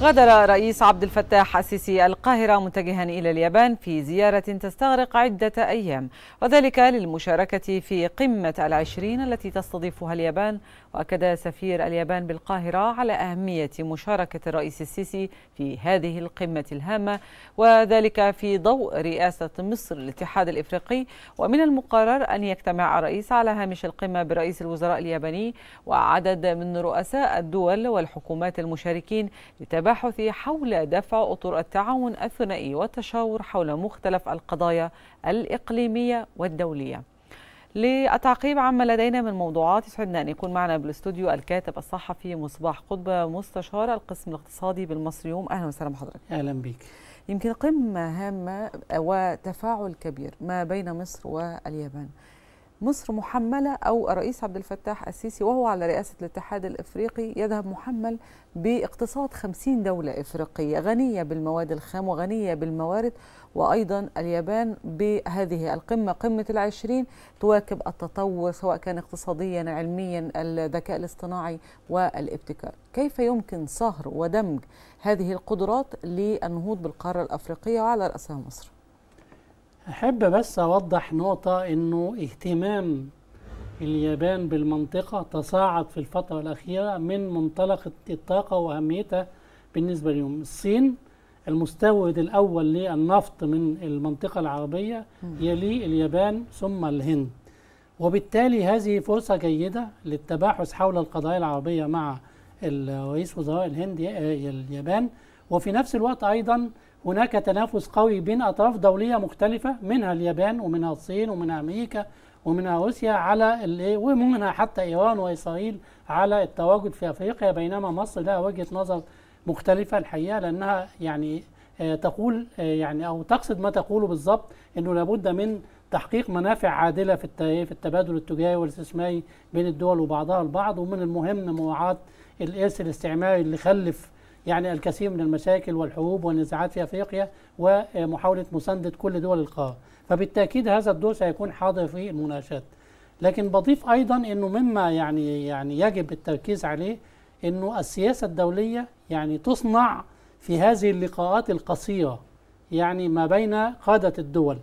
غادر رئيس عبد الفتاح السيسي القاهرة متجها إلى اليابان في زيارة تستغرق عدة أيام وذلك للمشاركة في قمة العشرين التي تستضيفها اليابان وأكد سفير اليابان بالقاهرة على أهمية مشاركة الرئيس السيسي في هذه القمة الهامة وذلك في ضوء رئاسة مصر الاتحاد الإفريقي ومن المقرر أن يجتمع الرئيس على هامش القمة برئيس الوزراء الياباني وعدد من رؤساء الدول والحكومات المشاركين لتبادل التباحث حول دفع أطر التعاون الثنائي والتشاور حول مختلف القضايا الإقليمية والدولية للتعقيب عما لدينا من موضوعات يسعدنا ان يكون معنا بالاستوديو الكاتب الصحفي مصباح قطبه مستشار القسم الاقتصادي بالمصريوم اهلا وسهلا بحضرتك اهلا بك يمكن قمه هامه وتفاعل كبير ما بين مصر واليابان مصر محملة أو الرئيس عبد الفتاح السيسي وهو على رئاسة الاتحاد الإفريقي يذهب محمل باقتصاد 50 دولة إفريقية غنية بالمواد الخام وغنية بالموارد وأيضا اليابان بهذه القمة قمة العشرين تواكب التطور سواء كان اقتصاديا علميا الذكاء الاصطناعي والابتكار كيف يمكن صهر ودمج هذه القدرات للنهوض بالقارة الأفريقية وعلى رأسها مصر؟ أحب بس أوضح نقطة إنه اهتمام اليابان بالمنطقة تصاعد في الفترة الأخيرة من منطلق الطاقة وأهميتها بالنسبة لهم الصين المستورد الأول للنفط من المنطقة العربية يلي اليابان ثم الهند وبالتالي هذه فرصة جيدة للتباحث حول القضايا العربية مع رئيس وزراء الهند آه، اليابان وفي نفس الوقت أيضا هناك تنافس قوي بين أطراف دولية مختلفة منها اليابان ومنها الصين ومنها أمريكا ومنها روسيا على إيه، ومنها حتى إيران وإسرائيل على التواجد في أفريقيا بينما مصر لها وجهة نظر مختلفة الحقيقة لأنها يعني آه، تقول آه، يعني أو تقصد ما تقوله بالظبط أنه لابد من تحقيق منافع عادلة في في التبادل التجاري والاستثماري بين الدول وبعضها البعض ومن المهم مراعاة الإرث إيه، الاستعماري اللي خلف يعني الكثير من المشاكل والحروب والنزاعات في افريقيا ومحاوله مسانده كل دول القاره فبالتاكيد هذا الدور سيكون حاضر في المناقشات لكن بضيف ايضا انه مما يعني يعني يجب التركيز عليه انه السياسه الدوليه يعني تصنع في هذه اللقاءات القصيره يعني ما بين قاده الدول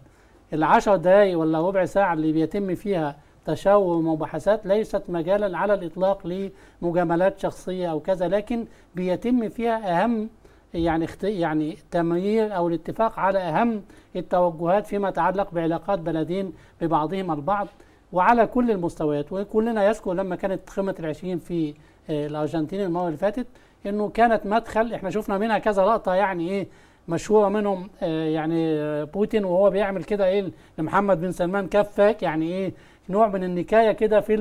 العشر دقائق ولا ربع ساعه اللي بيتم فيها تشاؤم ومباحثات ليست مجالا على الإطلاق لمجاملات شخصية أو كذا لكن بيتم فيها أهم يعني يعني تمرير او الاتفاق على اهم التوجهات فيما يتعلق بعلاقات بلدين ببعضهم البعض وعلى كل المستويات وكلنا يذكر لما كانت قمه العشرين في آه، الارجنتين المره اللي فاتت انه كانت مدخل احنا شفنا منها كذا لقطه يعني ايه مشهوره منهم آه، يعني آه، بوتين وهو بيعمل كده ايه لمحمد بن سلمان كفاك يعني ايه نوع من النكايه كده في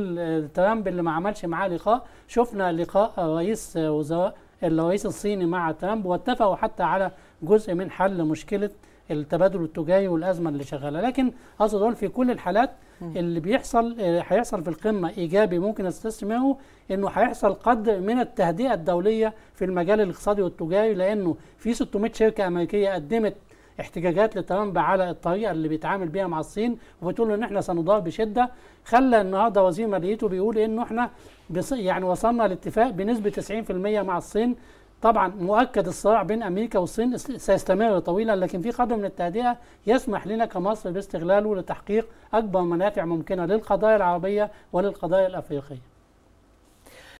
ترامب اللي ما عملش معاه لقاء شفنا لقاء رئيس وزراء الرئيس الصيني مع ترامب واتفقوا حتى على جزء من حل مشكله التبادل التجاري والازمه اللي شغاله لكن اقصد اقول في كل الحالات اللي بيحصل آه، هيحصل في القمه ايجابي ممكن استثمره انه هيحصل قدر من التهدئه الدوليه في المجال الاقتصادي والتجاري لانه في 600 شركه امريكيه قدمت احتجاجات لترامب على الطريقه اللي بيتعامل بيها مع الصين وبتقول ان احنا سنضار بشده خلى النهارده وزير ماليته بيقول انه احنا يعني وصلنا لاتفاق بنسبه 90% مع الصين طبعا مؤكد الصراع بين امريكا والصين سيستمر طويلا لكن في قدر من التهدئه يسمح لنا كمصر باستغلاله لتحقيق اكبر منافع ممكنه للقضايا العربيه وللقضايا الافريقيه